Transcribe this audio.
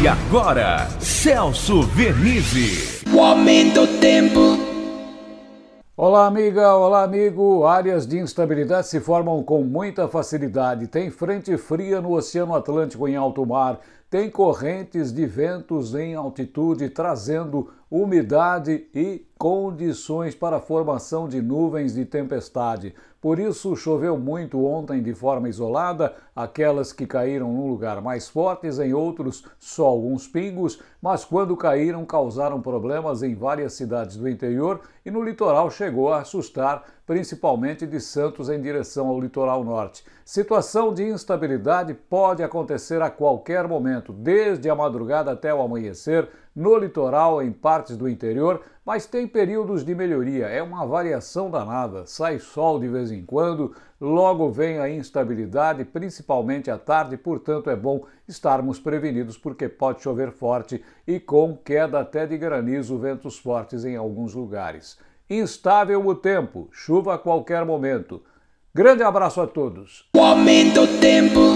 E agora, Celso Vernizzi. O aumento do tempo. Olá, amiga, olá, amigo. Áreas de instabilidade se formam com muita facilidade. Tem frente fria no Oceano Atlântico em alto mar, tem correntes de ventos em altitude, trazendo umidade e condições para a formação de nuvens de tempestade. Por isso, choveu muito ontem de forma isolada, aquelas que caíram num lugar mais fortes, em outros só alguns pingos, mas quando caíram causaram problemas em várias cidades do interior e no litoral chegou a assustar, principalmente de Santos em direção ao litoral norte. Situação de instabilidade pode acontecer a qualquer momento vento desde a madrugada até o amanhecer, no litoral, em partes do interior, mas tem períodos de melhoria, é uma variação danada. Sai sol de vez em quando, logo vem a instabilidade, principalmente à tarde, portanto é bom estarmos prevenidos porque pode chover forte e com queda até de granizo, ventos fortes em alguns lugares. Instável o tempo, chuva a qualquer momento. Grande abraço a todos. O aumento do tempo.